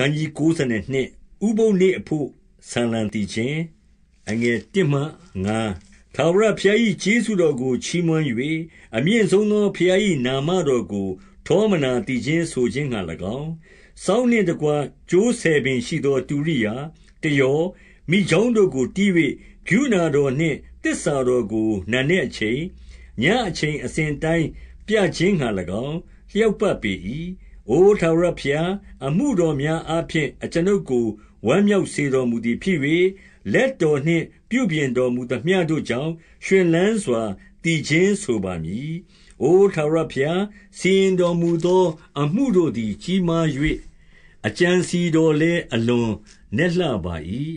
ကံကြီး92ဥပုသ်နေ့အဘို့ဆာလံသီချင်း။အငယ်1မှ5ထာဝရဘုရား၏ကျေးဇူးတော်ကိုချီးမွမ်း၍၊အမြင့်ဆုံးသောဘုရား၏နာမတော်ကို ထောမနာသီချင်းဆိုခြင်းငှါ၎င်း၊စောင်းနှင့်တကွကြိုးဆယ်ပင်ရှိသောတုရိယာ၊တယော၊မိကျောင်းတို့ကိုတီး၍ကရုဏာတော်နှင့်သစ္စာတော်ကိုနံနက်အချိန်၊ညအချိန်အစဉ်အတိုင်းပြခြင်းငှါ၎င်းလျောက်ပတ်ပေ၏။အိုထာဝရဘုရား၊အမှုတော်များအားဖြင့်အကျွန်ုပ်ကိုဝမ်းမြောက်စေတော်မူသည်ဖြစ်၍၊လက်တော်နှင့်ပြုပြင်တော်မူသမျှတို့ကြောင့်ရွှင်လန်းစွာသီချင်းဆိုပါမည်။အိုထာဝရဘုရား၊စီရင်တော်မူသောအမှုတို့သည် ကြီးမား၍၊အကြံအစည်တော်လည်းအလွန်နက်လှပါ၏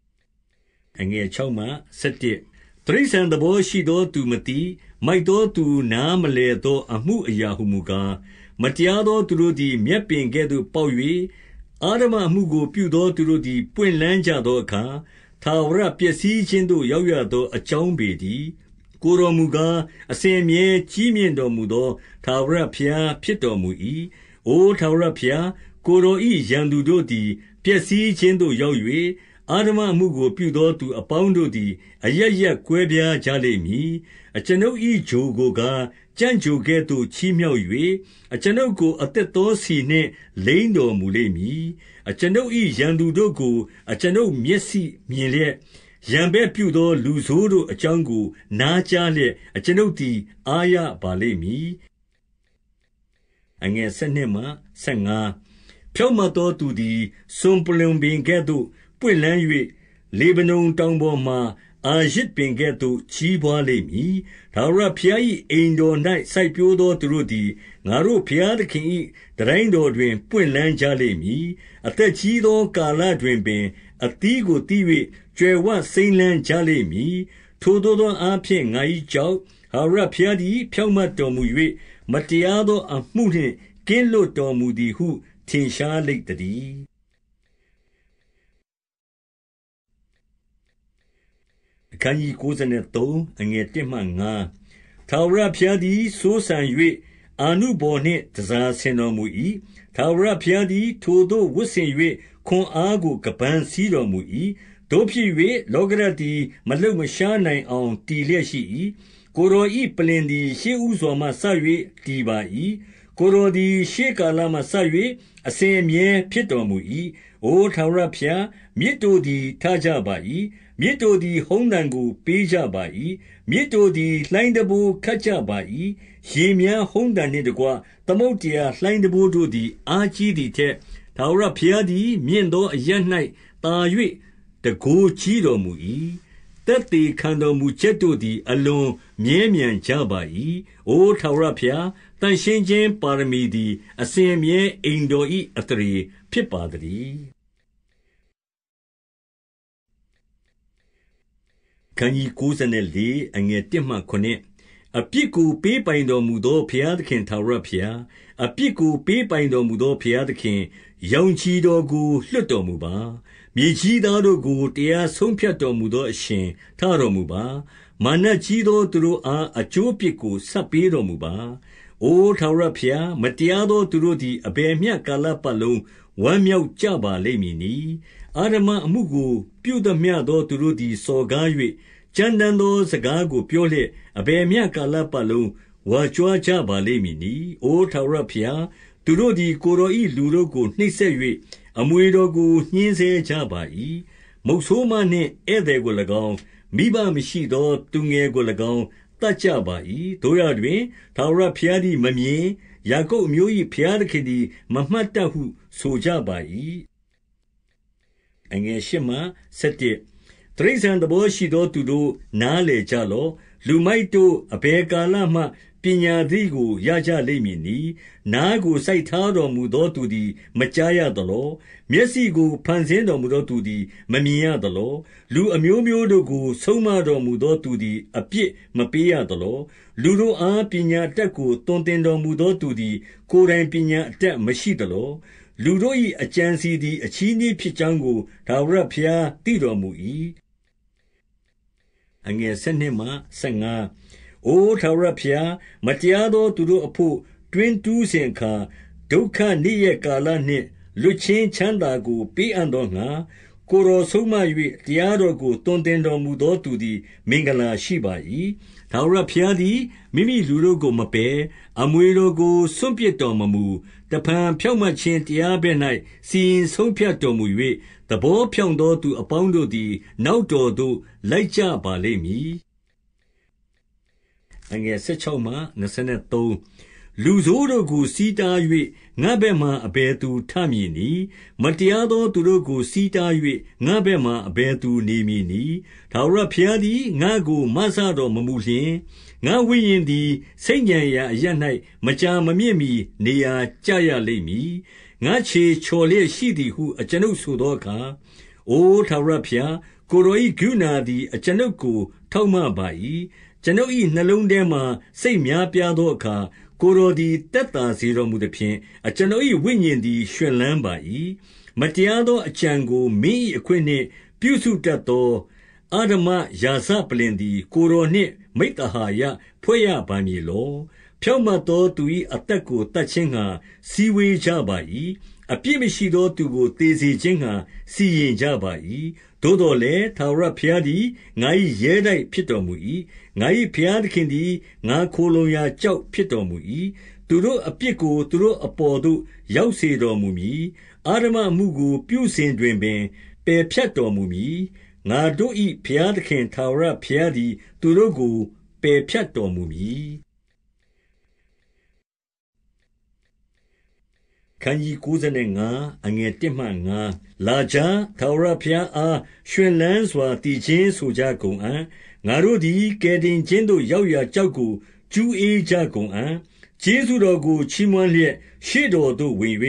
။တိရစ္ဆာန်သဘောရှိသောသူမသိ၊မိုက်သောသူနားမလည်သောအမှုအရာဟူမူကား၊မတရားသောသူတို့သည်မြက်ပင်ကဲ့သို့ပေါက်၍၊အဓမ္မအမှုကိုပြုသောသူတို့သည်ပွင့်လန်းကြသောအခါ၊ထာဝရပျက်စီးခြင်းသို့ရောက်ရသော အကြောင်းပေတည်း။ကိုယ်တော်မူကား၊အစဉ်အမြဲကြီးမြင့်တော်မူသောထာဝရဘုရား ဖြစ်တော်မူ၏။အိုထာဝရဘုရား၊ကိုယ်တော်၏ရန်သူတို့သည်ပျက်စီးခြင်းသို့ရောက်၍၊အဓမ္မအမှုကိုပြုသောသူ အပေါင်းတို့သည် အရပ်ရပ်ကွဲပြားကြလိမ့်မည်။အကျွန်ုပ်၏ချိုကိုကားကြံ့ကြိုကဲ့သို့ချီးမြှောက်၍၊အကျွန်ုပ်ကို အသစ်သောဆီနှင့်လိမ်းတော်မူလိမ့်မည်။အကျွန်ုပ်၏ရန်သူတို့ကိုအကျွန်ုပ်မျက်စိမြင်လျက်၊ရန်ဘက်ပြုသော လူဆိုးတို့အကြောင်းကို နားကြားလျက်၊အကျွန်ုပ်သည် အားရပါလိမ့်မည်။ဖြောင့်မတ်သောသူသည်စွန်ပလွံပင်ကဲ့သို့ပွင့်လန်း၍၊လေဗနုန်တောင်ပေါ်မှာအာရဇ်ပင်ကဲ့သို့ကြီးပွားလိမ့်မည်။ထာဝရဘုရား၏အိမ်တော်၌စိုက်ပျိုးသောသူတို့သည်ငါတို့ဘုရားသခင်၏တန်တိုင်းတော်တွင်ပွင့်လန်းကြလိမ့်မည်။အသက်ကြီးသောကာလတွင်ပင်အသီးကိုသီး၍ကြွယ်ဝစိမ်းလန်းကြလိမ့်မည်။ထိုသို့သောအားဖြင့်ငါ၏ကျောက်၊ထာဝရဘုရားသည်ဖြောင့်မတ်တော်မူ၍၊မတရားသောအမှုနှင့်ကင်းလွတ်တော်မူသည်ဟုထင်ရှားလိမ့်သတည်းအခန်းကြီး93အငယ်1မှ5ထာဝရဘုရားသည်စိုးစံ၍အာနုဘော်နှင့်တန်ဆာဆင်တော်မူ၏။ထာဝရဘုရားသည်ထိုသို့ဝတ်ဆင်၍ခွန်အားကိုခါးပန်းစည်းတော်မူ၏။သို့ဖြစ်၍လောကဓာတ်သည်မလှုပ်မရှားနိုင်အောင်တည်လျက်ရှိ၏။ကိုယ်တော်၏ပလ္လင်သည်ရှေ့ဦးစွာမှစ၍တည်ပါ၏။ကိုယ်တော်သည်ရှေးကာလမှစ၍အစဉ်အမြဲဖြစ်တော်မူ၏။အိုထာဝရဘုရား၊မြစ်တို့သည်ထကြပါ၏။မြစ်တို့သည်ဟုန်းသံကို ပေးကြပါ၏။မြစ်တို့သည်လှိုင်းတံပိုးခတ်ကြပါ၏။ရေများဟုန်းသံနှင့်တကွသမုဒ္ဒရာလှိုင်းတံပိုးတို့သည် အားကြီးသည်ထက်၊ထာဝရဘုရားသည်မြင့်သောအရပ်၌သာ၍တန်ခိုးကြီးတော်မူ၏။သက်သေခံတော်မူချက်တို့သည် အလွန်မြဲမြံကြပါ၏။အိုထာဝရဘုရား၊သန့်ရှင်းခြင်း ပါရမီသည်အစဉ်အမြဲအိမ်တော်၏အသရေ ဖြစ်ပါသတည်းခန်းကြီး94အငယ်1မှ9အပြစ်ကိုပေးပိုင်တော်မူသောဘုရားသခင်ထာဝရဘုရားအပြစ်ကိုပေးပိုင်တော်မူသောဘုရားသခင်ရောင်ချီတော်ကိုလွှတ်တော်မူပါမြေကြီးသားတို့ကိုတရားဆုံးဖြတ်တော်မူသောအရှင်ထတော်မူပါမာနကြီးသောသူတို့အားအကျိုးပြစ်ကိုဆက်ပေးတော်မူပါအိုထာဝရဘုရား မတရားသော သူတို့သည်အဘယ်မျှကာလပတ်လုံးဝမ်းမြောက်ကြပါလိမ့်မည်နီအာရမအမှုကို ပြုသမျှသော သူတို့သည်စော်ကား၍ကြမ်းတမ်းသောစကားကိုပြောလျက်၊အဘယ်မျှကာလပတ်လုံးဝါကြွားကြပါလိမ့်မည်နည်း။အိုထာဝရဘုရား၊သူတို့သည်ကိုယ်တော်၏လူတို့ကိုနှိပ်စက်၍အမွေတော်ကိုညှဉ်းဆဲကြပါ၏။မုတ်ဆိုးမနှင့်ဧည့်သည်ကို၎င်း၊မိဘမရှိသော သူငယ်ကို၎င်းသတ်ကြပါ၏။သို့ရာတွင်ထာဝရဘုရားသည်မမြင်၊ယာကုပ်အမျိုး၏ဘုရားသခင်သည်မမှတ်တတ်ဟု ဆိုကြပါ၏။တိရစ္ဆာန်သဘောရှိသောသူတို့၊နားလည်ကြလော့။လူမိုက်တို့၊အဘယ်ကာလမှပညာသတိကိုရကြလိမ့်မည်နည်း။နားကိုစိုက်ထားတော်မူသောသူသည်မကြားရသလော။မျက်စိကိုဖန်ဆင်းတော်မူသောသူသည်မမြင်ရသလော။လူအမျိုးမျိုးတို့ကိုဆုံးမတော်မူသောသူသည်အပြစ်မပေးရသလော။လူတို့အားပညာအတတ်ကိုသွန်သင်တော်မူသောသူသည် ကိုယ်တိုင်ပညာအတတ်မရှိသလော။လူတို့၏အကြံအစည်သည်အချည်းနှီးဖြစ်ကြောင်းကိုထာဝရဘုရားသိတော်မူ၏။အငယ်၁၂မှ၁၅အိုထာဝရဘုရား၊မတရားသော သူတို့အဖို့တွင်းတူးစဉ်အခါ၊ဒုက္ခနေ့ရက်ကာလနှင့်လွတ်ခြင်းချမ်းသာကို ပေးအံ့သောငှါ၊ကိုယ်တော်ဆုံးမ၍တရားတော်ကိုသွန်သင်တော်မူသောသူသည် မင်္ဂလာရှိပါ၏။ထာဝရဘုရားသည်မိမိလူတို့ကိုမပယ်၊အမွေတော်ကိုစွန့်ပစ်တော်မမူ။တဖန်ဖြောင့်မတ်ခြင်းတရားဘက်၌စီရင်ဆုံးဖြတ်တော်မူ၍၊သဘောဖြောင့်သောသူအပေါင်းတို့သည် နောက်တော်သို့လိုက်ကြပါလိမ့်မည်။16လူဆိုးတို့ကိုဆီးတား၍ငါ့ဘက်မှာအဘယ်သူထမည်နည်း။မတရားသောသူတို့ကိုဆီးတား၍ငါ့ဘက်မှာအဘယ်သူနေမည်နည်း။ထာဝရဘုရားသည်ငါ့ကိုမစတော်မမူလျှင်၊ငါ့ဝိညာဉ်သည်ဆိတ်ညံရာအရပ်၌မကြာမမြင့်မှီနေရာကျရလိမ့်မည်။ငါ့ခြေချော်လျက်ရှိသည်ဟုအကျွန်ုပ်ဆိုသောအခါ၊အိုထာဝရဘုရား၊ကိုယ်တော်၏ကရုဏာသည် အကျွန်ုပ်ကိုထောက်မပါ၏။ကျွန်ုပ်၏နှလုံးထဲမှာစိတ်များပြားသောအခါ၊ကိုယ်တော်သည်သက်သာစေတော်မူသဖြင့်၊အကျွန်ုပ်၏ဝိညာဉ်သည်ရွှင်လန်းပါ၏။မတရားသောအကြံကိုမင်း၏အခွင့်နှင့် ပြုစုတတ်သောအဓမ္မရာဇပလ္လင်သည် ကိုယ်တော်နှင့် မိဿဟာယဖွဲ့ရပါမည်လောဖြောင့်မတ်သောသူ၏အသက်ကိုသတ်ခြင်းငှါစည်းဝေးကြပါ၏။အပြစ်မရှိသောသူကိုသေစေခြင်းငှါစီရင်ကြပါ၏။သို့သော်လည်း၊ထာဝရဘုရားသည်ငါ၏ရဲတိုက်ဖြစ်တော်မူ၏။ငါ၏ဘုရားသခင်သည်ငါခိုလှုံရာကျောက်ဖြစ်တော်မူ၏။သူတို့အပြစ်ကို သူတို့အပေါ်သို့ရောက်စေတော်မူမည်။အဓမ္မအမှုကို ပြုစဉ်တွင်ပင်ပယ်ဖြတ်တော်မူမည်။ငါတို့၏ဘုရားသခင်ထာဝရဘုရားသည်သူတို့ကိုပယ်ဖြတ်တော်မူမည်ခန်းကြီး95အငယ်1မှ5လာကြထာဝရဘုရားအားရှင်လန်းစွာတည်ခြင်းဆိုကြကုန်အံ့ငါတို့သည်ကယ်တင်ခြင်းသို့ရောက်ရာကြောက်ကိုကျူးအေးကြကုန်အံ့ကျေးဇူးတော်ကိုချီးမွမ်းလျက်ရှေ့တော်သို့ဝင်၍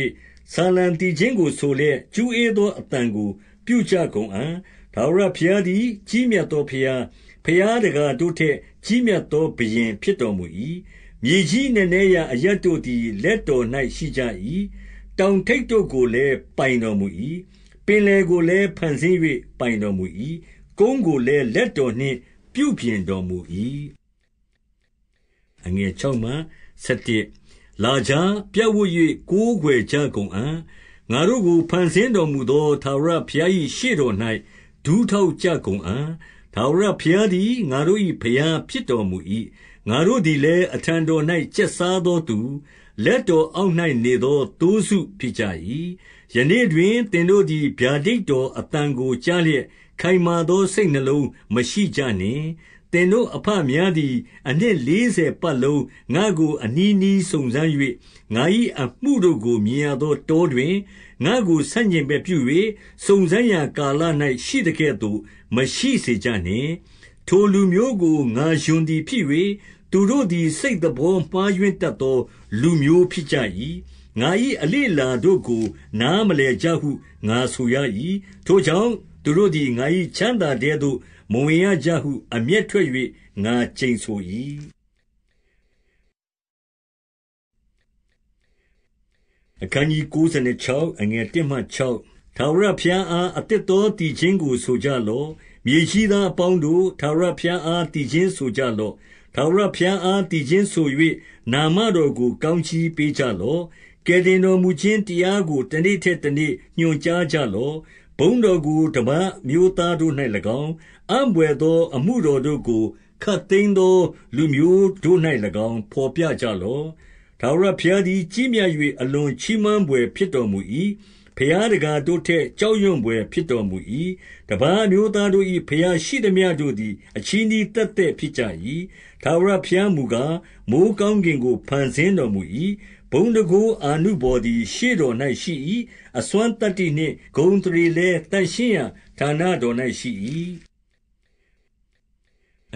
ဆာလံတည်ခြင်းကိုဆိုလျက်ကျူးအေးသောအတန်ကို ပြုကြကုန်အံ့ထာဝရဘုရားသည် ကြီးမြတ်သောဘုရားဘုရားတကားတို့ထက်ကြီးမြတ်သောဘုရင်ဖြစ်တော်မူ၏မြေကြီးနည်းနည်းရာအရတ်တို့သည်လက်တော်၌ရှိကြ၏တောင်ထိပ်တို့ကိုလည်းပိုင်တော်မူ၏။ပင်လယ်ကိုလည်းဖန်ဆင်း၍ပိုင်တော်မူ၏။ကုန်းကိုလည်းလက်တော်နှင့် ပြုပြင်တော်မူ၏။လာကြ၊ပြပ်ဝပ်၍ကိုးကွယ်ကြကုန်အံ့။ငါတို့ကိုဖန်ဆင်းတော်မူသောထာဝရဘုရား၏ရှေ့တော်၌ဒူးထောက်ကြကုန်အံ့။ထာဝရဘုရားသည်ငါတို့၏ဘုရား ဖြစ်တော်မူ၏။ငါတို့သည်လည်းအထံတော်၌ကျက်စားသောသူလက်တော်အောက်၌နေသောသိုးစုဖြစ်ကြ၏။ယနေ့တွင်သင်တို့သည်ဗျာဒိတ်တော်အသံကိုကြားလျက် ခိုင်မာသောစိတ်နှလုံးမရှိကြနှင့်။သင်တို့အဘများသည်အနှစ်လေးဆယ်ပတ်လုံးငါ့ကိုအနီးနီးစုံစမ်း၍ငါ၏အမှုတို့ကိုမြင်ရသောတောတွင်၊ငါ့ကိုဆန့်ကျင်ဘက်ပြု၍စုံစမ်းရာကာလ၌ရှိသကဲ့သို့မရှိစေကြနှင့်။ထိုလူမျိုးကိုငါရွံသည်ဖြစ်၍၊သူတို့သည်စိတ်သဘောမှားယွင်းတတ်သောလူမျိုးဖြစ်ကြ၏။ငါ၏အလေ့အလာတို့ကိုနားမလည်ကြဟုငါဆိုရ၏။ထိုကြောင့်သူတို့သည်ငါ၏ချမ်းသာထဲသို့မဝင်ရကြဟုအမျက်ထွက်၍ငါကျိန်ဆို၏။ထာဝရဘုရားအားအသစ်သောသီချင်းကိုဆိုကြလော့။မြေကြီးသားအပေါင်းတို့၊ထာဝရဘုရားအားသီချင်းဆိုကြလော့ထာဝရဘုရားအားသီချင်းဆို၍နာမတော်ကိုကောင်းကြီးပေးကြလော့။ကယ်တင်တော်မူခြင်းတရားကိုတနေ့ထက်တနေ့ညွှန်ကြားကြလော့။ဘုန်းတော်ကိုတပါးအမျိုးသားတို့၌၎င်း၊အံ့ဘွယ်သောအမှုတော်တို့ကိုခပ်သိမ်းသော လူမျိုးတို့၌၎င်းဘော်ပြကြလော့။ထာဝရဘုရားသည်ကြီးမြတ်၍အလွန်ချီးမွမ်းဘွယ်ဖြစ်တော်မူ၏။ဘုရားတကာတို့ထက်ကြောက်ရွံ့ဘွယ်ဖြစ်တော်မူ၏။တပါးအမျိုးသားတို့၏ဘုရားရှိသမျှတို့သည်အချည်းနှီးသက်သက်ဖြစ်ကြ၏ထာဝရဘုရားမူကား၊မိုဃ်းကောင်းကင်ကို ဖန်ဆင်းတော်မူ၏။ဘုန်းတန်ခိုးအာနုဘော်သည်ရှေ့တော်၌ရှိ၏။အစွမ်းသတ္တိနှင့်ဂုဏ်အသရေလည်းသန့်ရှင်းရာဌာနတော်၌ရှိ၏။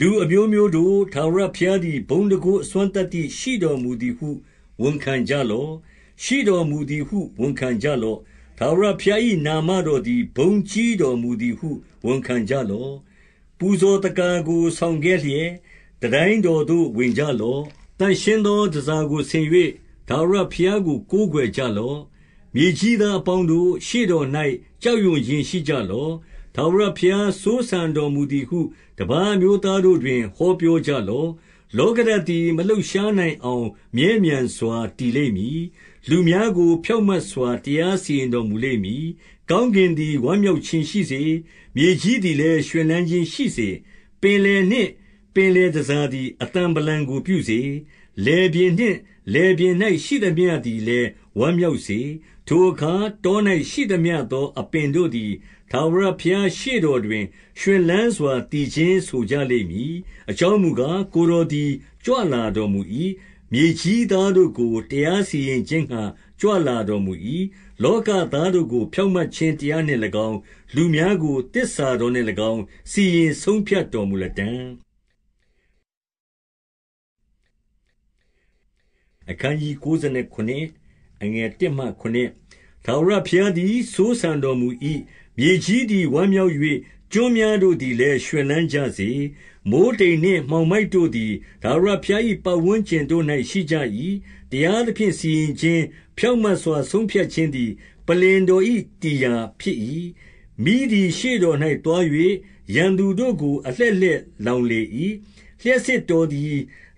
လူအမျိုးမျိုးတို့၊ထာဝရဘုရားသည်ဘုန်းတန်ခိုးအစွမ်းသတ္တိရှိတော်မူသည်ဟုဝန်ခံကြလော့။ရှိတော်မူသည်ဟုဝန်ခံကြလော့။ထာဝရဘုရား၏နာမတော်သည်ဘုန်းကြီးတော်မူသည်ဟုဝန်ခံကြလော့ပူဇော်သက္ကာကိုဆောင်ခဲ့လျက်၊တန်တိုင်းတော်သို့ဝင်ကြလော့။သန့်ရှင်းသောတန်ဆာကိုဆင်၍ထာဝရဘုရားကိုကိုးကွယ်ကြလော့။မြေကြီးသားအပေါင်းတို့၊ရှေ့တော်၌ကြောက်ရွံ့ခြင်းရှိကြလော့။ထာဝရဘုရားစိုးစံတော်မူသည်ဟုတပါးအမျိုးသားတို့တွင်ဟောပြောကြလော့။လောကဓာတ်သည်မလှုပ်ရှားနိုင်အောင်မြဲမြံစွာတည်လိမ့်မည်။လူများကိုဖြောင့်မတ်စွာတရားစီရင်တော်မူလိမ့်မည်။ကောင်းကင်သည်ဝမ်းမြောက်ခြင်းရှိစေ။မြေကြီးသည်လည်းရွှင်လန်းခြင်းရှိစေ။ပင်လယ်နှင့် ပင်လယ်တန်ဆာသည်အသံဗလံကိုပြုစေ။လယ်ပြင်နှင့်လယ်ပြင်၌ရှိသမျှသည်လည်းဝမ်းမြောက်စေ။ထိုအခါတော၌ရှိသမျှသောအပင်တို့သည် ထာဝရဘုရားရှေ့တော်တွင်ရွှင်လန်းစွာသီချင်းဆိုကြလိမ့်မည်။အကြောင်းမူကား၊ကိုယ်တော်သည်ကြွလာတော်မူ၏။မြေကြီးသားတို့ကိုတရားစီရင်ခြင်းငှါကြွလာတော်မူ၏လောကသားတို့ကိုဖြောင့်မတ်ခြင်းတရားနှင့်၎င်း၊လူများကိုသစ္စာတော်နှင့်၎င်းစီရင်ဆုံးဖြတ်တော်မူလတံ့။97ထာဝရဘုရားသည်စိုးစံတော်မူ၏။မြေကြီးသည်ဝမ်းမြောက်၍ကျွန်းများတို့သည်လည်းရွှင်လန်းကြစေ။မိုဃ်းတိမ်နှင့်မှောင်မိုက်တို့သည်ထာဝရဘုရား၏ပတ်ဝန်းကျင်တို့၌ရှိကြ၏။တရားသဖြင့်စီရင်ခြင်း၊ဖြောင့်မတ်စွာဆုံးဖြတ်ခြင်းသည်ပလ္လင်တော်၏တည်ရာဖြစ်၏။မီးသည်ရှေ့တော်၌သွား၍ရန်သူတို့ကို အလှည့်လှည့်လောင်လေ၏။လျှပ်စစ်တော်သည်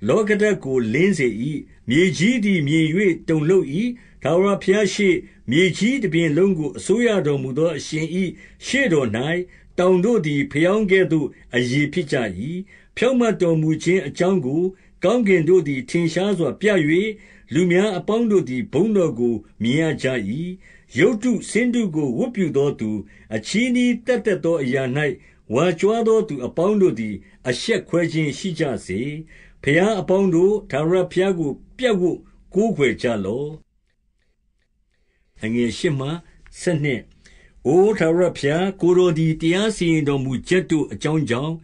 လောကဓာတ်ကိုလင်းစေ၏။မြေကြီးသည်မြင်၍တုန်လှုပ်၏။ထာဝရဘုရားရှေ့၊မြေကြီးတပြင်လုံးကိုအစိုးရတော်မူသောအရှင်၏ရှေ့တော်၌တောင်တို့သည်ဖယောင်းကဲ့သို့အရည်ဖြစ်ကြ၏။ဖြောင့်မတ်တော်မူခြင်းအကြောင်းကို ကောင်းကင်တို့သည် ထင်ရှားစွာ ပြ၍၊လူများအပေါင်းတို့သည်ဘုန်းတော်ကိုမြင်ရကြ၏။ရုပ်တုဆင်းတုကိုဝတ်ပြုသောသူ၊အချည်းနှီးသက်သက်သောအရာ၌ဝါကြွားသောသူ အပေါင်းတို့သည် အရှက်ခွဲခြင်းရှိကြစေ။ဘုရားအပေါင်းတို့၊ထာဝရဘုရားကို ပြပ်ဝပ်ကိုးကွယ်ကြလော့။။အိုထာဝရဘုရား၊ကိုယ်တော်သည်တရားစီရင်တော်မူချက်တို့အကြောင်းကြောင့်၊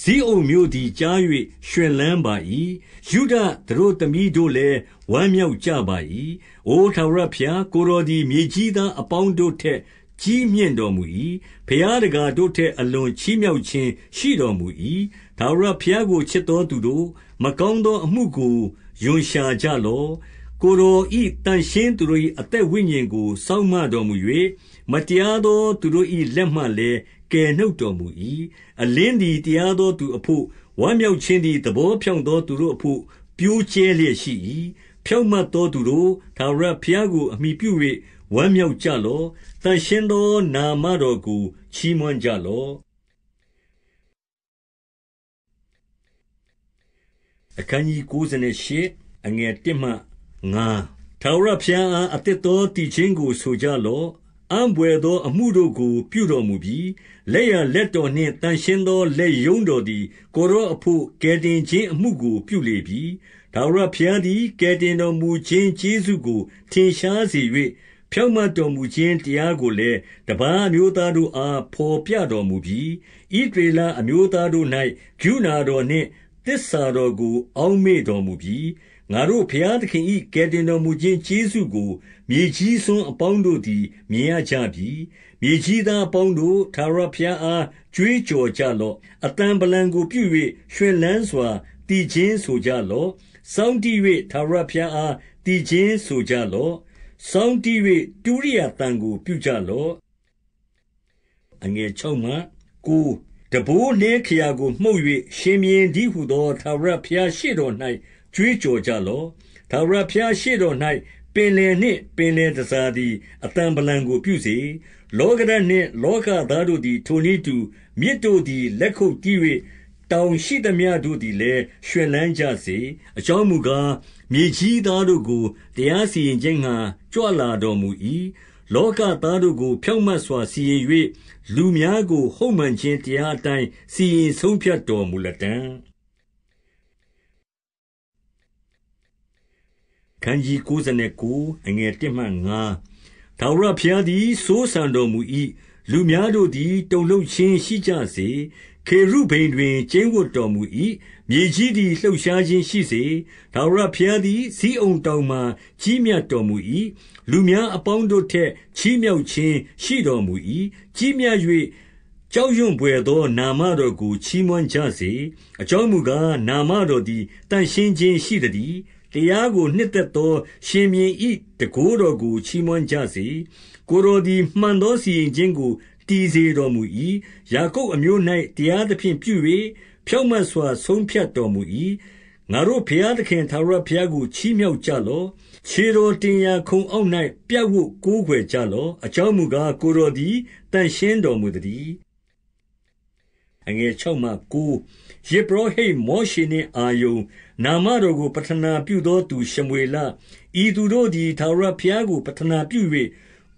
ဇိအုန်မြို့သည်ကြား၍ရွှင်လန်းပါ၏။ယုဒသတို့သမီးတို့လည်းဝမ်းမြောက်ကြပါ၏။အိုထာဝရဘုရား၊ကိုယ်တော်သည်မြေကြီးသားအပေါင်းတို့ထက် ကြီးမြင့်တော်မူ၏။ဘုရားတကာတို့ထက်အလွန်ချီးမြှောက်ခြင်းရှိတော်မူ၏။ထာဝရဘုရားကိုချစ်သောသူတို့၊မကောင်းသောအမှုကိုရွံရှာကြလော့။ကိုယ်တော်၏သန့်ရှင်းသူတို့၏အသက်ဝိညာဉ်ကိုစောင့်မတော်မူ၍၊မတရားသောသူတို့၏လက်မှလည်းကယ်နှုတ်တော်မူ၏။အလင်းသည်တရားသောသူအဘို့၊ဝမ်းမြောက်ခြင်းသည်သဘောဖြောင့်သောသူတို့အဘို့ပျိုးကြဲလျက်ရှိ၏။ဖြောင့်မတ်သောသူတို့၊ထာဝရဘုရားကိုအမှီပြု၍ဝမ်းမြောက်ကြလော့။သန့်ရှင်းသောနာမတော်ကိုချီးမွမ်းကြလော့။ထာဝရဘုရားအားအသစ်သောသီချင်းကို ဆိုကြလော့အံ့ဘွယ်သောအမှုတို့ကိုပြုတော်မူပြီ။လက်ျာလက်တော်နှင့်သန့်ရှင်းသောလက်ရုံးတော်သည်ကိုယ်တော်အဘို့ကယ်တင်ခြင်းအမှုကို ပြုလေပြီ။ထာဝရဘုရားသည်ကယ်တင်တော်မူခြင်းကျေးဇူးကိုထင်ရှားစေ၍၊ဖြောင့်မတ်တော်မူခြင်းတရားကိုလည်းတပါးအမျိုးသားတို့အားဘော်ပြတော်မူပြီ။ဣသရေလအမျိုးသားတို့၌ကရုဏာတော်နှင့်သစ္စာတော်ကို အောက်မေ့တော်မူပြီ။ငါတို့ဘုရားသခင်၏ကယ်တင်တော်မူခြင်းကျေးဇူးကိုမြေကြီးစွန်းအပေါင်းတို့သည်မြင်ရကြပြီ။မြေကြီးသားအပေါင်းတို့၊ထာဝရဘုရားအားကြွေးကြော်ကြလော့။အသံဗလံကိုပြု၍ရွှင်လန်းစွာသီချင်းဆိုကြလော့။စောင်းတီး၍ထာဝရဘုရားအားသီချင်းဆိုကြလော့။စောင်းတီး၍တုရိယာသံကိုပြုကြလော့။တံပိုးနှဲခရာကိုမှုတ်၍ရှင်ဘုရင်တည်းဟူသောထာဝရဘုရားရှေ့တော်၌ကြွေးကြော်ကြလော့။ထာဝရဘုရားရှေ့တော်၌ပင်လယ်နှင့်ပင်လယ်တန်ဆာသည်အသံဗလံကိုပြုစေ။လောကဓာတ်နှင့် လောကသားတို့သည် ထိုနည်းတူ၊မြစ်တို့သည် လက်ခုပ်တီး၍၊တောင်ရှိသမျှတို့သည်လည်းရွှင်လန်းကြစေ။အကြောင်းမူကား၊မြေကြီးသားတို့ကိုတရားစီရင်ခြင်းငှါကြွလာတော်မူ၏။လောကသားတို့ကို ဖြောင့်မတ်စွာ စီရင်၍၊လူများကိုဟုတ်မှန်ခြင်းတရားအတိုင်းစီရင်ဆုံးဖြတ်တော်မူလတံ့။ခန်းကြီး99အငယ်1မှ5ထာဝရဘုရားသည်စိုးစံတော်မူ၏လူများတို့သည်တုန်လှုပ်ခြင်းရှိကြစေခေရုဘိမ်တွင်ကျင်းဝတ်တော်မူ၏မြေကြီးသည်လှုပ်ရှားခြင်းရှိစေထာဝရဘုရားသည်ဇီးအုံတောင်မှ ကြီးမြတ်တော်မူ၏လူများအပေါင်းတို့ထက်ချီးမြှောက်ခြင်းရှိတော်မူ၏ကြီးမြတ်၍ကြောက်ရွံ့ပွေသော နာမတော်ကိုချီးမွမ်းကြစေ အကြောင်းမူကားနာမတော်သည်တန်ရှင်းခြင်းရှိသည်တရားကိုနှစ်သက်သော ရှင်ဘုရင်၏တန်ခိုးတော်ကိုချီးမွမ်းကြစေ။ကိုယ်တော်သည် မှန်သောစီရင်ခြင်းကိုတည်စေတော်မူ၏။ယာကုပ်အမျိုး၌တရားသဖြင့်ပြု၍ဖြောင့်မတ်စွာ ဆုံးဖြတ်တော်မူ၏။ငါတို့ဘုရားသခင်ထာဝရဘုရားကိုချီးမြှောက်ကြလော့။ခြေတော်တင်ရာခုံအောက်၌ပြပ်ဝပ်ကိုးကွယ်ကြလော့။အကြောင်းမူကား၊ကိုယ်တော်သည်သန့်ရှင်းတော်မူသတည်း။6ယဇ်ပုရောဟိတ်မောရှေနှင့်အာရုန်နာမတော်ကိုပဌနာပြုသောသူရှမွေလ၊ဤသူတို့သည်ထာဝရဘုရားကိုပဌနာပြု၍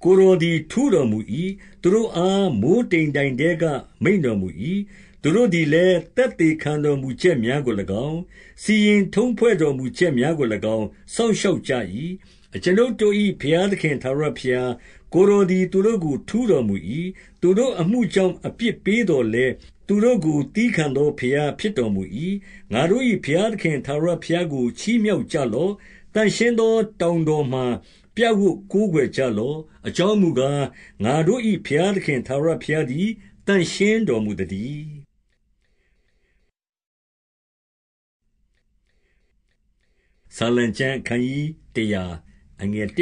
ကိုယ်တော်သည်ထူးတော်မူ၏။သူတို့အားမိုဃ်းတိမ်တိုင်ထဲကမိန့်တော်မူ၏။သူတို့သည်လည်းသက်သေခံတော်မူချက်များကို၎င်း၊စီရင်ထုံးဖွဲ့တော်မူချက်များကို၎င်းစောင့်ရှောက်ကြ၏။အကျွန်ုပ်တို့၏ဘုရားသခင်ထာဝရဘုရား၊ကိုယ်တော်သည်သူတို့ကိုထူးတော်မူ၏။သူတို့အမှုကြောင့်အပြစ်ပေးသော်လည်းသူတို့ကိုသည်းခံသောဘုရားဖြစ်တော်မူ၏။ငါတို့၏ဘုရားသခင်ထာဝရဘုရားကိုချီးမြှောက်ကြလော့။သန့်ရှင်းသောတောင်တော်မှာပြပ်ဝပ်ကိုးကွယ်ကြလော့။အကြောင်းမူကား၊ငါတို့၏ဘုရားသခင်ထာဝရဘုရားသည်သန့်ရှင်းတော်မူသတည်း။ဆာလံကြံအခနျးတရာအခနျးတ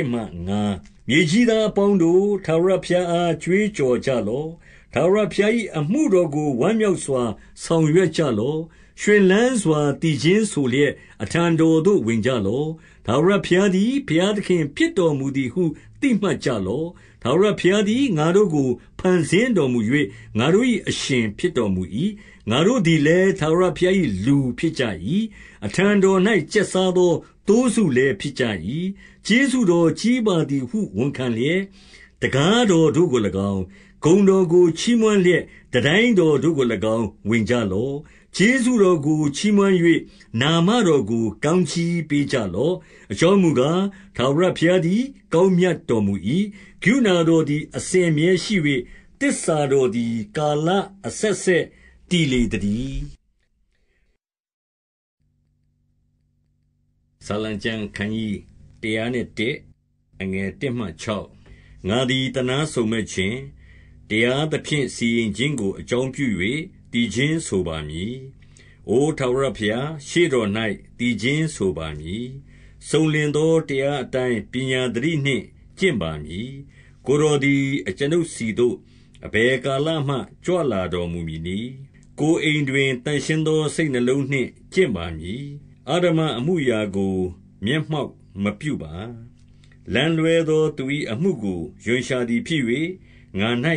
ရာ။မြေကြီးသားအပေါင်းတို့၊ထာဝရဘုရားအားကြွေးကြော်ကြလော့။ထာဝရဘုရား၏အမှုတော်ကိုဝမ်းမြောက်စွာဆောင်ရွက်ကြလော့။ရွှင်လန်းစွာသီချင်းဆိုလျက်၊အထံတော်သို့ဝင်ကြလော့။ထာဝရဘုရားသည်ဘုရားသခင်ဖြစ်တော်မူသည်ဟုသိမှတ်ကြလော့။ထာဝရဘုရားသည်ငါတို့ကိုဖန်ဆင်းတော်မူ၍၊ငါတို့၏အရှင်ဖြစ်တော်မူ၏။ငါတို့သည်လည်းထာဝရဘုရား၏လူဖြစ်ကြ၏။အထံတော်၌ကျက်စားသောသိုးစုလည်းဖြစ်ကြ၏။ကျေးဇူးတော်ကြီးပါသည်ဟုဝန်ခံလျက်၊တံခါးတော်တို့ကို၎င်း၊ဂုဏ်တော်ကိုချီးမွမ်းလျက်တန်တိုင်းတော်တို့ကို၎င်းဝင်ကြလော့။ကျေးဇူးတော်ကိုချီးမွမ်း၍နာမတော်ကိုကောင်းကြီးပေးကြလော့။အကြောင်းမူကား၊ထာဝရဘုရားသည်ကောင်းမြတ်တော်မူ၏။ကရုဏာတော်သည်အစဉ်အမြဲရှိ၍၊သစ္စာတော်သည်ကာလအဆက်ဆက်တည်လေသတည်းဇာလံကျမ်းခန်းကြီးတရားနဲ့တအငယ်1မှ6ငါသည်တနာဆုံမဲ့ခြင်းတရားသဖြင့်စီရင်ခြင်းကိုအကြောင်းပြု၍တည်ခြင်းဆိုပါမည်။အိုထာဝရဘုရားရှေ့တော်၌တည်ခြင်းဆိုပါမည်။စုံလင်သောတရားအတိုင်းပညာတည်းနှင့်ကျင့်ပါမည်။ကိုတော်သည်အကျွန်ုပ်စီတို့အဘယ်ကာလမှကြွလာတော်မူမည်နည်း။ကိုအိမ်တွင်တန်ရှင်းသောစိတ်နှလုံးနှင့်ကျင့်ပါမည်။အဓမ္မအမှုအရာကိုမျက်မှောက်မပြုပါ။လမ်းလွဲသော သူ၏အမှုကို ရွံရှာသည်ဖြစ်၍ငါ၌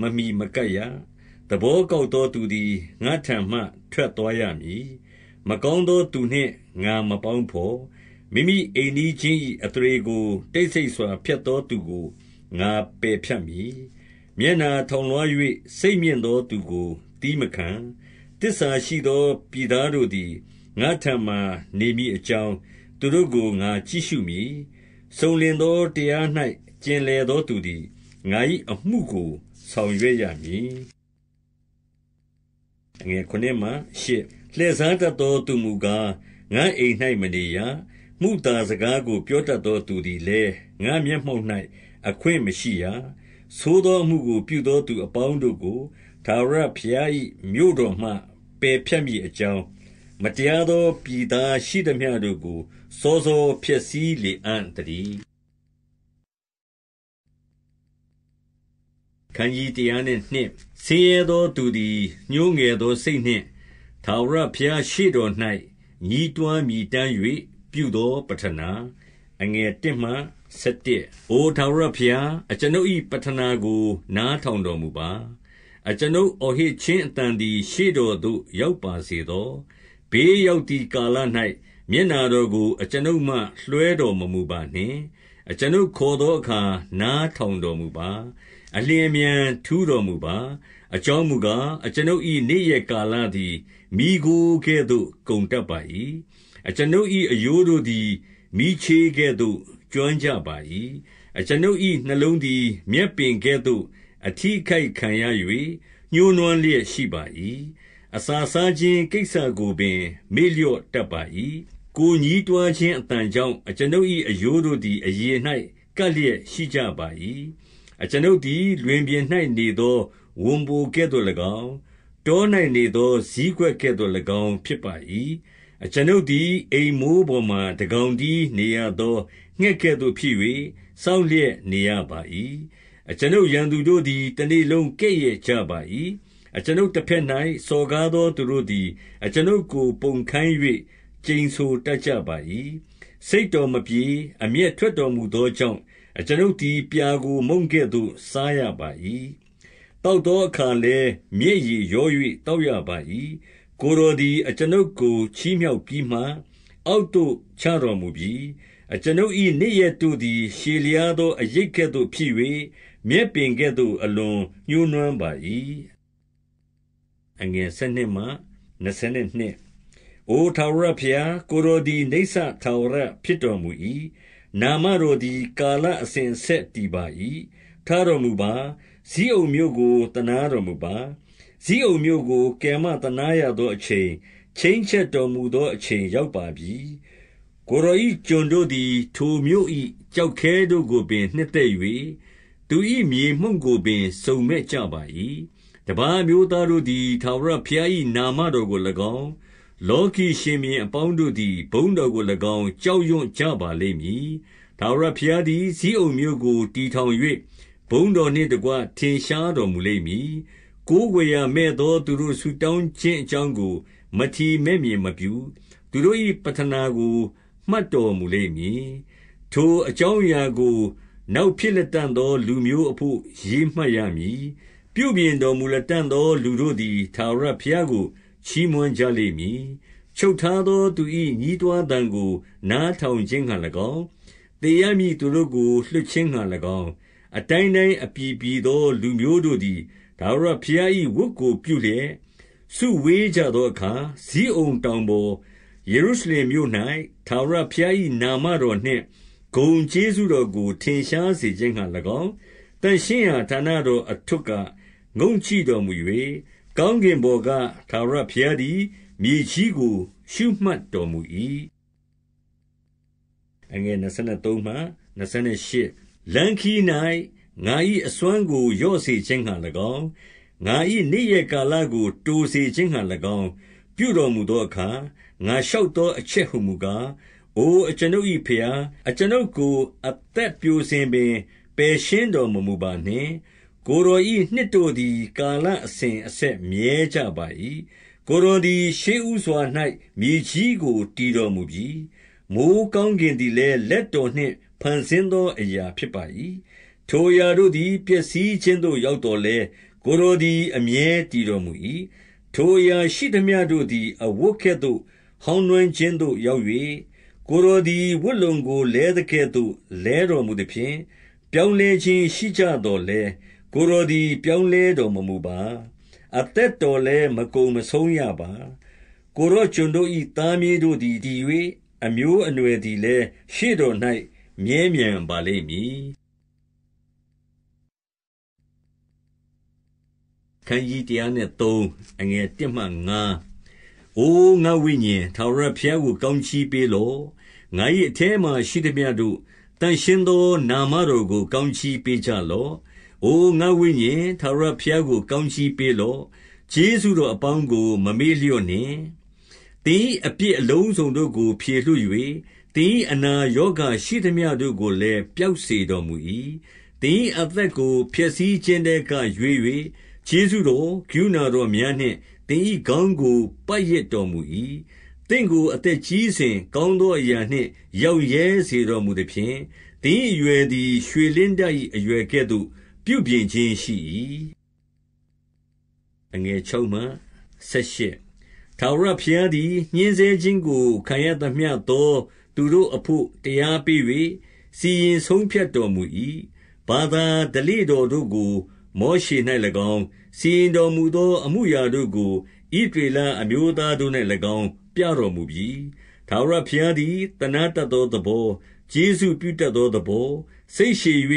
မမှီမကပ်ရ။သဘောကောက်သောသူသည်ငါ့ထံမှ ထွက်သွားရမည်။မကောင်းသောသူနှင့်ငါမပေါင်းဘော်။မိမိအိမ်နီးချင်း၏အသရေကိုတိတ်ဆိတ်စွာဖျက်သောသူကိုငါပယ်ဖြတ်မည်။မျက်နှာထောင်လွှား၍စိတ်မြင့်သောသူကိုသည်းမခံ။သစ္စာရှိသောပြည်သားတို့သည်ငါ့ထံမှာနေမည်အကြောင်းသူတို့ကိုငါကြည့်ရှုမည်။စုံလင်သောတရား၌ကျင်လည်သောသူသည်ငါ၏အမှုကို ဆောင်ရွက်ရမည်။7လှည့်စားတတ်သောသူမူကား၊ငါ့အိမ်၌မနေရ။မုသာစကားကိုပြောတတ်သောသူသည်လည်းငါ့မျက်မှောက်၌အခွင့်မရှိရ။8ဆိုးသောအမှုကိုပြုသောသူ အပေါင်းတို့ကိုထာဝရဘုရား၏မြို့တော်မှပယ်ဖြတ်မည်အကြောင်းမတရားသောပြည်သားရှိသမျှတို့ကိုစောစောဖျက်ဆီးလေအံ့သတည်း။1ဆင်းရဲသောသူသည်ညှိုးငယ်သောစိတ်နှင့်ထာဝရဘုရားရှေ့တော်၌ညည်းတွားမြည်တမ်း၍ပြုသောပဌနာ။1အိုထာဝရဘုရား၊အကျွန်ုပ်၏ပဌနာကို နားထောင်တော်မူပါ။အကျွန်ုပ်အော်ဟစ်ခြင်းအသံသည်ရှေ့တော်သို့ရောက်ပါစေသော။ဘေးရောက်သည်ကာလ၌မျက်နှာတော်ကို အကျွန်ုပ်မှလွှဲတော်မမူပါနှင့်။အကျွန်ုပ်ခေါ်သောအခါနားထောင်တော်မူပါ။အလျင်အမြန်ထူးတော်မူပါ။အကြောင်းမူကား၊အကျွန်ုပ်၏နေ့ရက်ကာလသည်မီးခိုးကဲ့သို့ကုန်တတ်ပါ၏။အကျွန်ုပ်၏အရိုးတို့သည်မီးခြေးကဲ့သို့ကျွမ်းကြပါ၏။အကျွန်ုပ်၏နှလုံးသည်မြက်ပင်ကဲ့သို့ အထိအခိုက်ခံရ၍ညှိုးနွမ်းလျက်ရှိပါ၏အစာစားခြင်းကိစ္စကိုပင်မေ့လျော့တတ်ပါ၏။ကိုယ်ညည်းတွားခြင်းအသံကြောင့်အကျွန်ုပ်၏အရိုးတို့သည်အရေ၌ကပ်လျက်ရှိကြပါ၏။အကျွန်ုပ်သည် လွင်ပြင်၌နေသော ဝံပိုကဲ့သို့၎င်း၊တော၌နေသောဇီးကွက်ကဲ့သို့၎င်းဖြစ်ပါ၏။အကျွန်ုပ်သည်အိမ်မိုးပေါ်မှာတကောင်တည်းနေရသောငှက်ကဲ့သို့ဖြစ်၍စောင့်လျက်နေရပါ၏။အကျွန်ုပ်ရန်သူတို့သည်တနေ့လုံးကဲ့ရဲ့ကြပါ၏အကျွန်ုပ်တဘက်၌စော်ကားသောသူတို့သည် အကျွန်ုပ်ကို ပုန်ခိုင်း၍ကျိန်ဆိုတတ်ကြပါ၏။စိတ်တော်မပြေ၊အမျက်ထွက်တော်မူသောကြောင့်၊အကျွန်ုပ်သည်ပြာကိုမုန့်ကဲ့သို့စားရပါ၏။သောက်သောအခါလည်းမျက်ရည်ရော၍သောက်ရပါ၏။ကိုယ်တော်သည်အကျွန်ုပ်ကိုချီးမြှောက်ပြီးမှ၊အောက်သို့ချတော်မူပြီ။အကျွန်ုပ်၏နေ့ရက်တို့သည်ရှည်လျားသောအရိပ်ကဲ့သို့ဖြစ်၍၊မြက်ပင်ကဲ့သို့အလွန်ညှိုးနွမ်းပါ၏အငယ်၁၂မှ၂၂အိုထာဝရဘုရားကိုတော်သည်နေဆထာဝရဖြစ်တော်မူ၏နာမတော်သည်ကာလအစဉ်ဆက်တည်ပါ၏ထားတော်မူပါဇီးအုံမျိုးကိုတနာတော်မူပါဇီးအုံမျိုးကိုကယ်မတနာရသောအချိန်ချင်းချက်တော်မူသောအချိန်ရောက်ပါပြီကိုရောဤကျွန်တို့သည်ထိုမျိုးဤကြောက်ခဲတို့ကိုပင် နှစ်သက်၍သူဤမြေမှုန့်ကိုပင်စုံမဲ့ကြပါ၏တပါးအမျိုးသားတို့သည်ထာဝရဘုရား၏နာမတော်ကို၎င်း၊လောကီရှင်ဘုရင်အပေါင်းတို့သည်ဘုန်းတော်ကို၎င်းကြောက်ရွံ့ကြပါလိမ့်မည်။ထာဝရဘုရားသည်ဇိအုန်မြို့ကိုတည်ထောင်၍ဘုန်းတော်နှင့်တကွထင်ရှားတော်မူလိမ့်မည်။ကိုးကွယ်ရာမဲ့သောသူတို့ဆုတောင်းခြင်းအကြောင်းကို မထီမဲ့မြင်မပြု။သူတို့၏ပဌနာကိုမှတ်တော်မူလိမ့်မည်။ထိုအကြောင်းအရာကို နောက်ဖြစ်လတံ့သောလူမျိုးအဘို့ရေးမှတ်ရမည်ပြုပြင်တော်မူလတံ့သောလူတို့သည်ထာဝရဘုရားကိုချီးမွမ်းကြလိမ့်မည်။ချုပ်ထားသော သူ၏ညည်းတွားသံကိုနားထောင်ခြင်းငှါ၎င်း၊သေရမည့်သူတို့ကိုလွှတ်ခြင်းငှါ၎င်း၊အတိုင်းတိုင်းအပြည်ပြည်သော လူမျိုးတို့သည်ထာဝရဘုရား၏ဝတ်ကိုပြုလျက်စုဝေးကြသောအခါ၊ဇိအုန်တောင်ပေါ်၊ယေရုရှလင်မြို့၌ထာဝရဘုရား၏နာမတော်နှင့်ဂုဏ်ကျေးဇူးတော်ကို ထင်ရှားစေခြင်းငှါ၎င်း၊သန့်ရှင်းရာဌာနတော်အထွဋ်ကငုံ့ကြည့်တော်မူ၍၊ကောင်းကင်ပေါ်ကထာဝရဘုရားသည်မြေကြီးကို ရှုမှတ်တော်မူ၏။လမ်းခရီး၌ငါ၏အစွမ်းကိုလျော့စေခြင်းငှါ၎င်း၊ငါ၏နေ့ရက်ကာလကို တိုစေခြင်းငှါ၎င်း ပြုတော်မူသောအခါ၊ငါလျှောက်သောအချက်ဟူမူကား၊အိုအကျွန်ုပ်၏ဘုရား၊အကျွန်ုပ်ကိုအသက်ပျိုစဉ်ပင်ပယ်ရှင်းတော်မမူပါနှင့်ကိုယ်တော်၏နှစ်တို့သည်ကာလအစဉ်အဆက်မြဲကြပါ၏။ကိုယ်တော်သည် ရှေးဦးစွာ၌မြေကြီးကိုတည်တော်မူပြီ။မိုဃ်းကောင်းကင်သည်လည်းလက်တော်နှင့်ဖန်ဆင်းသောအရာဖြစ်ပါ၏။ထိုအရာတို့သည်ပျက်စီးခြင်းသို့ရောက်သော်လည်း၊ကိုယ်တော်သည်အမြဲတည်တော်မူ၏။ထိုအရာရှိသမျှတို့သည် အဝတ်ကဲ့သို့ဟောင်းနွမ်းခြင်းသို့ရောက်၍၊ကိုယ်တော်သည်ဝတ်လုံကိုလဲသကဲ့သို့လဲတော်မူသဖြင့်၊ပြောင်းလဲခြင်းရှိကြသော်လည်း၊။ကိုယ်တော်သည်ပြောင်းလဲတော်မမူပါ။အသက်တော်လည်းမကုန်မဆုံးရပါ။ကိုယ်တော်ကျွန်တို့၏သားမြေးတို့သည်တည်၍၊အမျိုးအနွယ်သည်လည်းရှေ့တော်၌မြဲမြံပါလိမ့်မည်။အိုငါ့ဝိညာဉ်၊ထာဝရဘုရားကိုကောင်းကြီးပေးလော့။ငါ၏အထဲမှာရှိသမျှတို့၊သန့်ရှင်းသောနာမတော်ကိုကောင်းကြီးပေးကြလော့အိုငါ့ဝိညာဉ်၊ထာဝရဘုရားကို ကောင်းကြီးပေးလော့။ကျေးဇူးတော်အပေါင်းကိုမမေ့လျော့နှင့်။သင်၏အပြစ်အလုံးစုံတို့ကို ဖြေလွှတ်၍၊သင်၏အနာရောဂါရှိသမျှတို့ကိုလည်းပျောက်စေတော်မူ၏။သင်၏အသက်ကိုဖျက်ဆီးခြင်းထဲကရွေး၍ကျေးဇူးတော်၊ကရုဏာတော်များနှင့်သင်၏ခေါင်းကိုပတ်ရစ်တော်မူ၏။သင့်ကိုအသက်ကြီးစဉ်၊ကောင်းသောအရာနှင့် ရောင့်ရဲစေတော်မူသဖြင့်၊သင်၏အရွယ်သည်ရွှေလင်းတ၏အရွယ်ကဲ့သို့ပြုပြင်ခြင်းရှိ၏အငယ်6မှ18ထာဝရဘုရားသည်ညှင်းဆဲခြင်းကိုခံရသမျှသောသူတို့အဖို့တရားပေး၍စီရင်ဆုံးဖြတ်တော်မူ၏ဘာသာဒလိတော်တို့ကို မောရှေ၌၎င်းစီရင်တော်မူသော အမှုရာတို့ကိုဣဒေလအမျိုးသားတို့၌၎င်း ပြတော်မူပြီထာဝရဘုရားသည်တနာတတ်သောသဘောကျေးဇူးပြုတတ်သောသဘောစိတ်ရှည်၍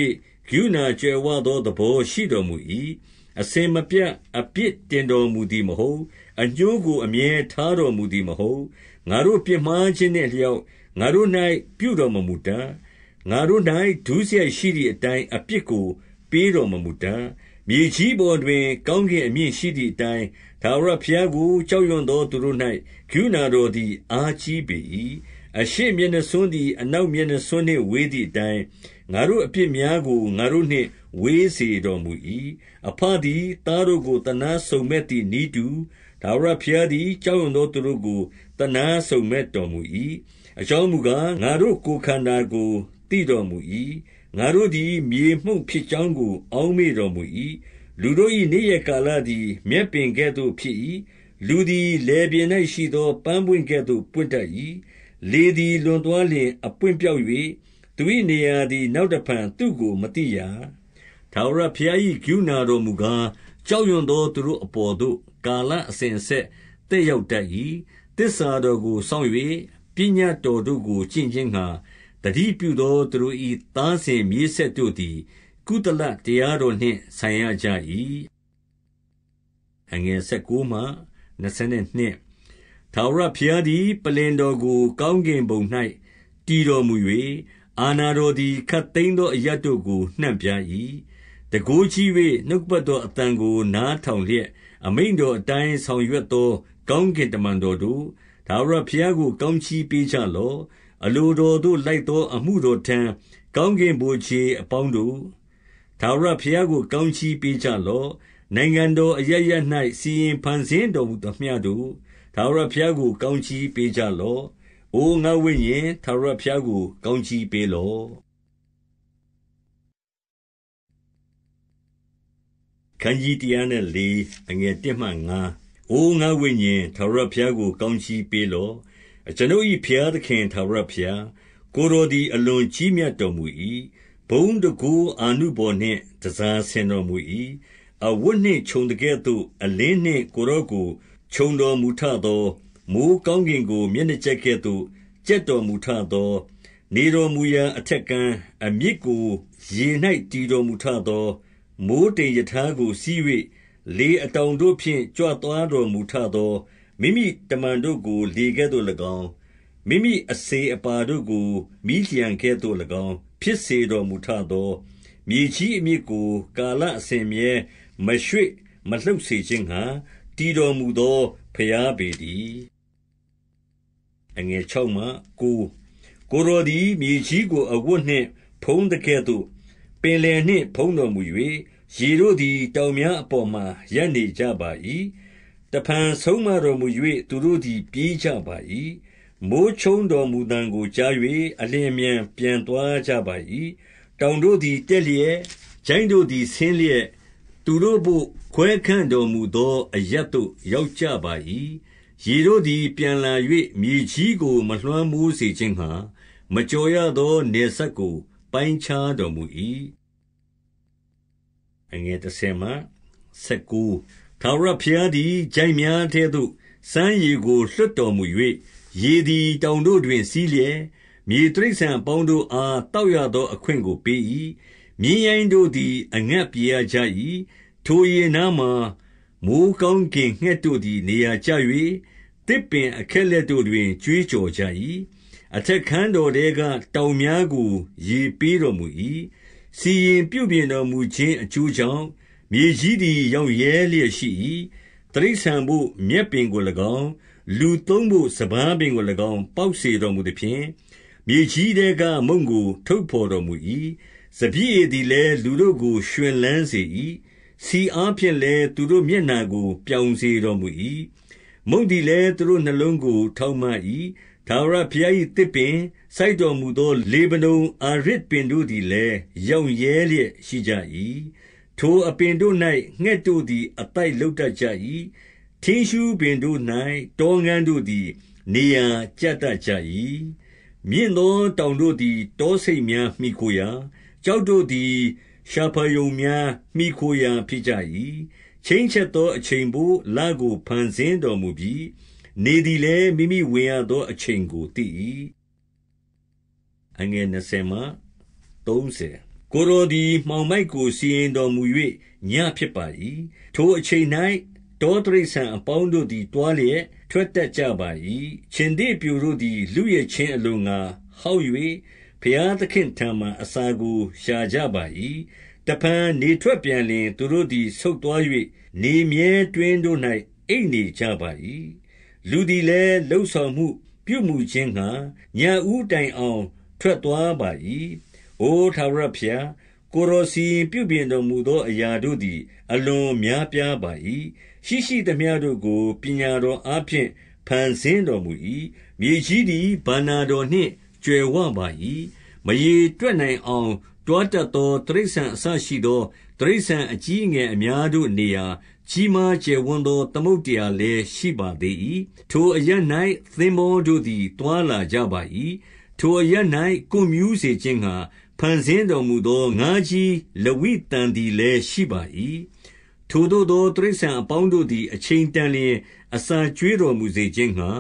ကရုဏာကြွယ်ဝသောသဘောရှိတော်မူ၏။အစဉ်မပြတ်အပြစ်တင်တော်မူသည်မဟုတ်။အငြိုးကိုအမြဲထားတော်မူသည်မဟုတ်။ငါတို့ပြစ်မှားခြင်းနှင့်အလျောက်ငါတို့၌ပြုတော်မမူတတ်။ငါတို့၌ဒုစရိုက်ရှိသည်အတိုင်းအပြစ်ကိုပေးတော်မမူတတ်။မြေကြီးပေါ်တွင် ကောင်းကင်အမြင့်ရှိသည်အတိုင်း၊ထာဝရဘုရားကိုကြောက်ရွံ့သောသူတို့၌ကရုဏာတော်သည်အားကြီးပေ၏။အရှေ့မျက်နှာစွန်းသည်အနောက်မျက်နှာစွန်းနှင့်ဝေးသည်အတိုင်း၊ငါတို့အပြစ်များကိုငါတို့နှင့်ဝေးစေတော်မူ၏။အဘသည်သားတို့ကိုသနားစုံမက်သည်နည်းတူ၊ထာဝရဘုရားသည်ကြောက်ရွံ့သောသူတို့ကိုသနားစုံမက်တော်မူ၏။အကြောင်းမူကား၊ငါတို့ကိုယ်ခန္ဓာကိုသိတော်မူ၏။ငါတို့သည်မြေမှုန့်ဖြစ်ကြောင်းကို အောက်မေ့တော်မူ၏။လူတို့၏နေ့ရက်ကာလသည်မြက်ပင်ကဲ့သို့ဖြစ်၏။လူသည်လယ်ပြင်၌ရှိသောပန်းပွင့်ကဲ့သို့ပွင့်တတ်၏။လေသည်လွန်သွားလျှင်အပွင့်ပျောက်၍သူ၏နေရာသည် နောက်တဖန်သူ့ကိုမသိရာ။ထာဝရဘုရား၏ကရုဏာတော်မူကား၊ကြောက်ရွံ့သောသူတို့အပေါ်သို့ကာလအစဉ်အဆက်သက်ရောက်တတ်၏။သစ္စာတော်ကိုစောင့်၍ပညတ်တော်တို့ကိုကျင့်ခြင်းငှါသတိပြုသောသူတို့၏သားစဉ်မြေးဆက်တို့သည်ကုသလတရားတော်နှင့်ဆိုင်ရကြ၏။19ထာဝရဘုရား၏ကရုဏာတော်မူကား၊ထာဝရဘုရားသည်ပလ္လင်တော်ကို ကောင်းကင်ဘုံ၌တည်တော်မူ၍၊အာဏာတော်သည်ခပ်သိမ်းသော အရပ်တို့ကိုနှံ့ပြား၏။တန်ခိုးကြီး၍နှုတ်ကပတ်တော်အသံကို နားထောင်လျက်၊အမိန့်တော်အတိုင်းဆောင်ရွက်သောကောင်းကင်တမန်တော်တို့၊ထာဝရဘုရားကို ကောင်းကြီးပေးကြလော့။အလိုတော်သို့လိုက်သောအမှုတော်ထမ်း၊ကောင်းကင်ဗိုလ်ခြေအပေါင်းတို့၊ထာဝရဘုရားကို ကောင်းကြီးပေးကြလော့။နိုင်ငံတော်အရပ်ရပ်၌စီရင်ဖန်ဆင်းတော်မူသမျှတို့ထာဝရဘုရားကိုကောင်းကြီးပေးကြလော့။အိုငါ့ဝိညာဉ်၊ထာဝရဘုရားကိုကောင်းကြီးပေးလော့။အိုငါ့ဝိညာဉ်၊ထာဝရဘုရားကိုကောင်းကြီးပေးလော့။အကျွန်ုပ်၏ဘုရားသခင်ထာဝရဘုရား၊ကိုယ်တော်သည်အလွန်ကြီးမြတ်တော်မူ၏။ဘုန်းတန်ခိုးအာနုဘော်နှင့်တန်ဆာဆင်တော်မူ၏။အဝတ်နှင့်ခြုံသကဲ့သို့အလင်းနှင့်ကိုယ်တော်ကိုခြုံတော်မူထသော၊မိုဃ်းကောင်းကင်ကိုမျက်နှာကြက်ကဲ့သို့ကြက်တော်မူထသော၊နေတော်မူရာအထက်ကမ်း၊အမြစ်ကို ရေ၌တည်တော်မူထသော၊မိုဃ်းတိမ်ရထားကိုစီး၍လေအတောင်တို့ဖြင့်ကြွသွားတော်မူထသော၊မိမိတမန်တို့ကို လေကဲ့သို့၎င်း၊မိမိအစေအပါတို့ကိုမီးလျှံကဲ့သို့၎င်း ဖြစ်စေတော်မူထသော၊မြေကြီးအမြစ်ကို ကာလအစဉ်အမြဲမရွေ့မလှုပ်စေခြင်းငှါတည်တော်မူသောဘုရားပေတည်း။6ကိုယ်တော်သည်မြေကြီးကိုအဝတ်နှင့်ဖုံးသကဲ့သို့ ပင်လယ်နှင့် ဖုံးတော်မူ၍၊ရေတို့သည်တောင်များအပေါ်မှာရပ်နေကြပါ၏။7တဖန်ဆုံးမတော်မူ၍သူတို့သည်ပြေးကြပါ၏။မိုဃ်းချုန်းတော်မူသံကိုကြား၍အလျင်အမြန်ပြန်သွားကြပါ၏။8တောင်တို့သည်တက်လျက်၊ချိုင့်တို့သည်ဆင်းလျက်၊သူတို့ဘို့ခွဲခန့်တော်မူသောအရပ်သို့ရောက်ကြပါ၏။ရေတို့သည်ပြန်လာ၍မြေကြီးကိုမလွှမ်းမိုးစေခြင်းငှါမကျော်ရသောနယ်စပ်ကိုပိုင်းခြားတော်မူ၏။10ထာဝရဘုရားသည်ချိုင့်များထဲသို့စမ်းရေကိုလွှတ်တော်မူ၍၊ရေသည်တောင်တို့တွင်စီးလျက်၊မြေတိရစ္ဆာန်အပေါင်းတို့အားသောက်ရသောအခွင့်ကိုပေး၏။မြင်းရိုင်းတို့သည်အငတ်ပြေရကြ၏ထိုရေနားမှာမိုဃ်းကောင်းကင်ငှက်တို့သည်နေရာကျ၍၊သစ်ပင်အခက်အလက်တို့တွင်ကြွေးကြော်ကြ၏။အထက်ခန်းတော်ထဲကတောင်များကို ရေပေးတော်မူ၏။စီရင်ပြုပြင်တော်မူခြင်းအကျိုးကြောင့်၊မြေကြီးသည်ရောင့်ရဲလျက်ရှိ၏။တိရစ္ဆာန်ဘို့မြက်ပင်ကို၎င်း၊လူသုံးဘို့စပါးပင်ကို၎င်း ပေါက်စေတော်မူသဖြင့်၊မြေကြီးထဲကမုန့်ကိုထုတ်ဘော်တော်မူ၏။စပျစ်ရည်သည်လည်းလူတို့ကို ရွှင်လန်းစေ၏ဆီအားဖြင့်လည်းသူတို့မျက်နှာကိုပြောင်စေတော်မူ၏။မုန့်သည်လည်းသူတို့နှလုံးကိုထောက်မ၏။ထာဝရဘုရား၏သစ်ပင်၊စိုက်တော်မူသောလေဗနုန်အာရဇ်ပင်တို့သည်လည်းရောင့်ရဲလျက်ရှိကြ၏။ထိုအပင်တို့၌ငှက်တို့သည်အသိုက်လုပ်တတ်ကြ၏။ထင်းရှူးပင်တို့၌တောငန်းတို့သည်နေရာကျတတ်ကြ၏။မြင့်သောတောင်တို့သည်တောဆိတ်များမှီခိုရာ။ကျောက်တို့သည်ရှာဖရုံများမှီခိုရာဖြစ်ကြ၏။ချိန်းချက်သောအချိန်ဘို့လကိုဖန်ဆင်းတော်မူပြီ။နေသည်လည်းမိမိဝင်ရသောအချိန်ကိုသိ၏။ကိုယ်တော်သည်မှောင်မိုက်ကိုစီရင်တော်မူ၍ညဉ့်ဖြစ်ပါ၏။ထိုအချိန်၌တောတိရစ္ဆာန်အပေါင်းတို့သည်တွားလျက်ထွက်တတ်ကြပါ၏။ခြင်္သေ့ပျိုတို့သည်လုယက်ခြင်းအလိုငှါဟောက်၍ဘုရားသခင့်ထံမှာအစာကိုရှာကြပါ၏။တဖန်နေထွက်ပြန်လျှင် သူတို့သည်ဆုတ်သွား၍နေမြဲတွင်းတို့၌အိပ်နေကြပါ၏။လူသည်လည်းလုပ်ဆောင်မှု ပြုမူခြင်းငှါညဦးတိုင်အောင် ထွက်သွားပါ၏။အိုထာဝရဘုရား၊ကိုယ်တော်စီရင်ပြုပြင်တော်မူသော အရာတို့သည် အလွန်များပြားပါ၏။ရှိရှိသမျှတို့ကိုပညာတော်အားဖြင့်ဖန်ဆင်းတော်မူ၏။မြေကြီးသည်ဘဏ္ဍာတော်နှင့်ကြွယ်ဝပါ၏မရေတွက်နိုင်အောင် တွားတတ်သောတိရစ္ဆာန်အစရှိသောတိရစ္ဆာန်အကြီးအငယ်အများတို့နေရာကြီးမားကျယ်ဝန်းသောသမုဒ္ဒရာလည်းရှိပါသေး၏။ထိုအရပ်၌သင်္ဘောတို့သည်သွားလာကြပါ၏။ထိုအရပ်၌ကွပ်မျူးစေခြင်းငှါဖန်ဆင်းတော်မူသောငါးကြီးလဝိသန်သည်လည်းရှိပါ၏။ထိုသို့သောတိရစ္ဆာန်အပေါင်းတို့သည် အချိန်တန်လျှင်အစာကျွေးတော်မူစေခြင်းငှါ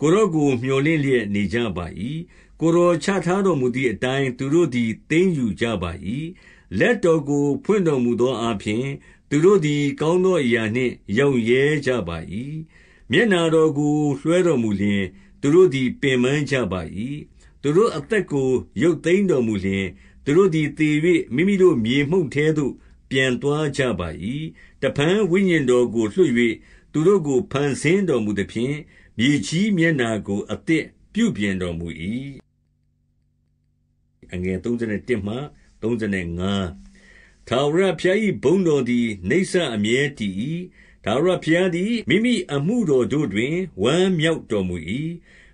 ကိုယ်တော်ကိုမြော်လင့်လျက်နေကြပါ၏။ကိုယ်တော်ချထားတော်မူသည်အတိုင်းသူတို့သည်သိမ်းယူကြပါ၏။လက်တော်ကိုဖွင့်တော်မူသောအားဖြင့်သူတို့သည် ကောင်းသောအရာနှင့် ရောင့်ရဲကြပါ၏။မျက်နှာတော်ကိုလွှဲတော်မူလျှင်၊သူတို့သည်ပင်ပန်းကြပါ၏။သူတို့အသက်ကို ရုပ်သိမ်းတော်မူလျှင်၊သူတို့သည်သေ၍မိမိတို့မြေမှုန့်ထဲသို့ ပြန်သွားကြပါ၏။တဖန်ဝိညာဉ်တော်ကိုလွှတ်၍သူတို့ကိုဖန်ဆင်းတော်မူသဖြင့်၊မြေကြီးမျက်နှာကိုအသစ်ပြုပြင်တော်မူ၏အငယ်31မှ35ထာဝရဘုရား၏ဘုန်းတော်သည်နေဆအမြဲတည်၏ထာဝရဘုရားသည်မိမိအမှုတော်တို့တွင် ဝမ်းမြောက်တော်မူ၏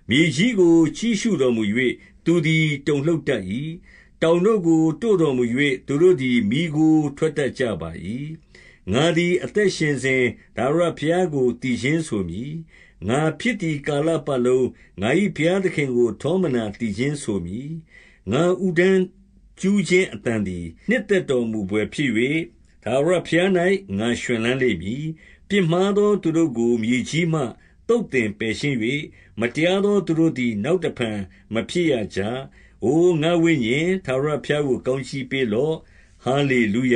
မြေကြီးကိုချီးရှုတော်မူ၍သူသည်တုန်လှုပ်တတ်၏တောင်တို့ကိုတို့တော်မူ၍သူတို့သည်မိကိုထွက်တတ်ကြပါ၏ငါသည်အသက်ရှင်စဉ်ဒါရဘုရားကိုတည်ခြင်းဆိုမည်ငါဖြစ်ဒီကာလပတ်လုံးငါ၏ဘုရားသခင်ကိုထောမနာတည်ခြင်းဆိုမည်ငါဦးတန်းကျူးခြင်းအသံသည်နှစ်သက်တော်မူဘွယ်ဖြစ်၍၊ထာဝရဘုရား၌ငါရွှင်လန်းလိမ့်မည်။ပြစ်မှားသော သူတို့ကိုမြေကြီးမှသုတ်သင်ပယ်ရှင်း၍၊မတရားသော သူတို့သည်နောက်တဖန်မဖြစ်ရကြ။အိုငါ့ဝိညာဉ်၊ထာဝရဘုရားကိုကောင်းကြီးပေးလော့။ဟာလေလုယ